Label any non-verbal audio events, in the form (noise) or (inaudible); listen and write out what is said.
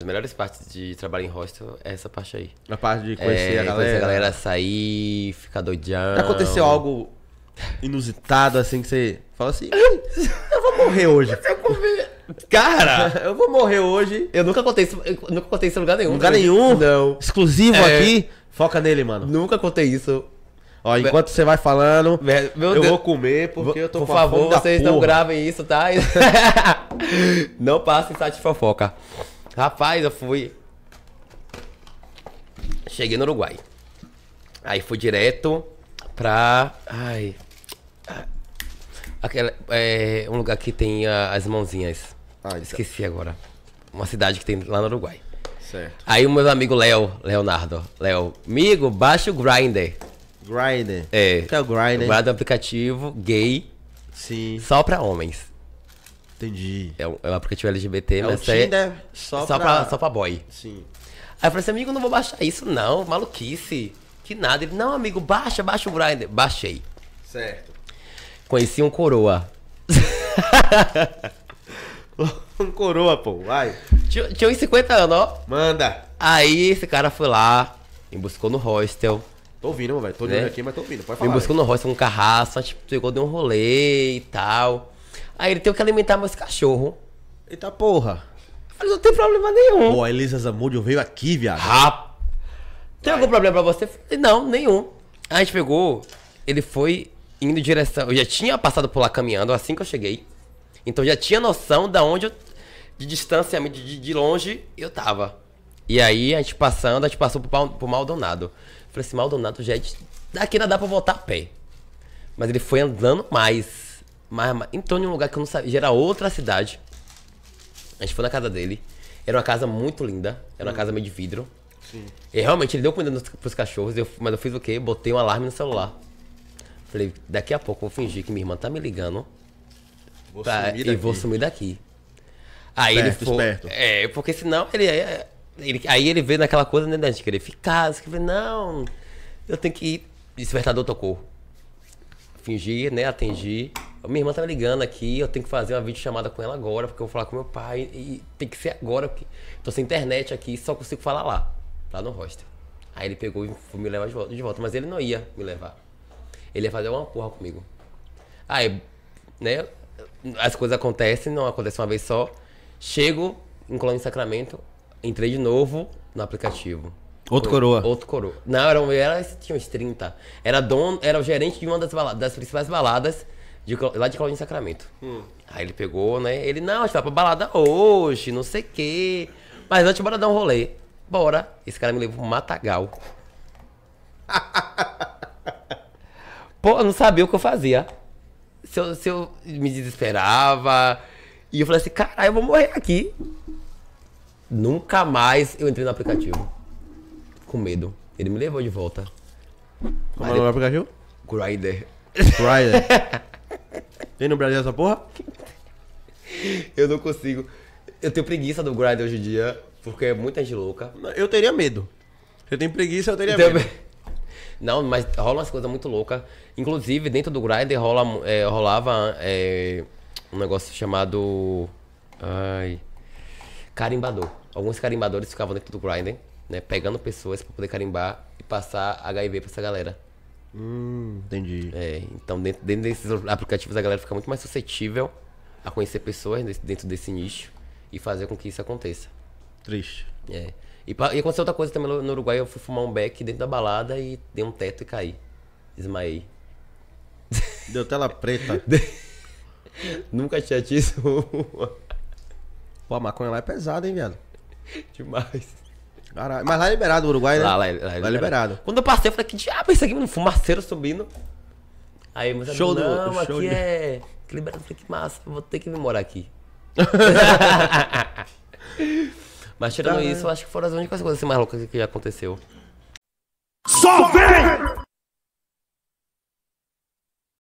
As melhores partes de trabalhar em hostel é essa parte aí. A parte de conhecer é, a galera. Conhecer a galera, sair, ficar doidão. Aconteceu algo inusitado, assim, que você fala assim, hum, eu vou morrer hoje. (laughs) Cara, (laughs) eu vou morrer hoje. Eu nunca contei isso, nunca contei isso em lugar nenhum. Lugar né? nenhum? Não. Exclusivo é. aqui. Foca nele, mano. Nunca contei isso. Ó, enquanto você vai falando, Meu eu Deus. vou comer porque eu tô Por favor, vocês não gravem isso, tá? (laughs) não passem site fofoca. Rapaz, eu fui. Cheguei no Uruguai. Aí fui direto pra. Ai. Aquela, é, um lugar que tem a, as mãozinhas. Ah, então. Esqueci então. agora. Uma cidade que tem lá no Uruguai. Certo. Aí o meu amigo Léo, Leonardo. Léo, amigo, baixa o Grindr. Grindr? É. O que é o Grindr? O Grindr é um aplicativo gay. Sim. Só pra homens. Entendi. É um, é um aplicativo LGBT, é mas um é Tinder, é só, só, pra... pra... só pra boy. Sim. Aí eu falei assim, amigo, não vou baixar isso não, maluquice. Que nada. Ele, não, amigo, baixa, baixa o grinder. Baixei. Certo. Conheci um coroa. (laughs) um coroa, pô, vai. Tinha, tinha uns 50 anos, ó. Manda. Aí esse cara foi lá, me buscou no hostel. Tô ouvindo, velho. Tô olhando né? aqui, mas tô ouvindo. Pode falar. Me buscou véio. no hostel um carrasco, tipo pegou, deu um rolê e tal. Aí ele tem que alimentar meus cachorros. Eita porra. Eu falei, não tem problema nenhum. Pô, a Elisa Zamudio veio aqui, viado. Rap. Tem algum problema pra você? Falei, não, nenhum. Aí a gente pegou, ele foi indo em direção. Eu já tinha passado por lá caminhando assim que eu cheguei. Então eu já tinha noção da onde eu, de distância, de, de longe eu tava. E aí a gente passando, a gente passou pro, pro Maldonado. falei assim, Maldonado gente, é daqui não dá pra voltar a pé. Mas ele foi andando mais. Mas, mas entrou em um lugar que eu não sabia. era outra cidade. A gente foi na casa dele. Era uma casa muito linda. Era uma hum. casa meio de vidro. Sim. E realmente ele deu comida nos, pros cachorros, eu, mas eu fiz o quê? Botei um alarme no celular. Falei, daqui a pouco eu vou fingir que minha irmã tá me ligando. Vou pra, e vou sumir daqui. Aí esperto, ele foi. Esperto. É, porque senão ele, ele. Aí ele veio naquela coisa, né, da gente querer ficar. Assim, eu falei, não, eu tenho que ir. Despertador tocou. Fingir, né? Atendi minha irmã tá me ligando aqui, eu tenho que fazer uma videochamada com ela agora, porque eu vou falar com meu pai, e tem que ser agora, porque tô sem internet aqui, só consigo falar lá, lá no hostel. Aí ele pegou e foi me levar de volta, mas ele não ia me levar. Ele ia fazer uma porra comigo. Aí, né, as coisas acontecem, não acontece uma vez só. Chego em Colônia de Sacramento, entrei de novo no aplicativo. Outro coroa. Outro coroa. Não, era, era, tinha uns 30. Era, dono, era o gerente de uma das, baladas, das principais baladas de, lá de Colônia de Sacramento. Hum. Aí ele pegou, né? Ele, não, a gente vai pra balada hoje, não sei o quê. Mas antes, bora dar um rolê. Bora. Esse cara me levou pro Matagal. (laughs) Pô, eu não sabia o que eu fazia. Se eu, se eu me desesperava. E eu falei assim, caralho, eu vou morrer aqui. Nunca mais eu entrei no aplicativo. Com medo. Ele me levou de volta. Como é o aplicativo? Grider. Grider. (laughs) Tem no Brasil essa porra? eu não consigo. Eu tenho preguiça do grind hoje em dia, porque é muita gente louca. Eu teria medo. Se eu tenho preguiça, eu teria então, medo. (laughs) Não, mas rola umas coisas muito loucas. Inclusive, dentro do grind rola, é, rolava é, um negócio chamado. Ai. Carimbador. Alguns carimbadores ficavam dentro do grind, né? Pegando pessoas para poder carimbar e passar HIV pra essa galera. Hum, entendi. É, então dentro, dentro desses aplicativos a galera fica muito mais suscetível a conhecer pessoas desse, dentro desse nicho e fazer com que isso aconteça. Triste. É. E, pra, e aconteceu outra coisa também no Uruguai, eu fui fumar um beck dentro da balada e dei um teto e caí. Desmaiei. Deu tela preta. De... (laughs) Nunca tinha tido uma. Pô, a maconha lá é pesada, hein, viado? Demais. Caralho, mas lá é liberado o Uruguai, né? Lá, lá, é- é lá, é liberado. lá é liberado. Quando eu passei, eu falei, que diabo é ah, isso aqui? É um fumaceiro subindo. Aí, mas show amigo, não, do, aqui show é... Que liberado. falei, que massa, vou ter que me morar aqui. (laughs) mas tirando tá, né? isso, eu acho que foram as únicas coisas assim, loucas que já aconteceu. Só vem!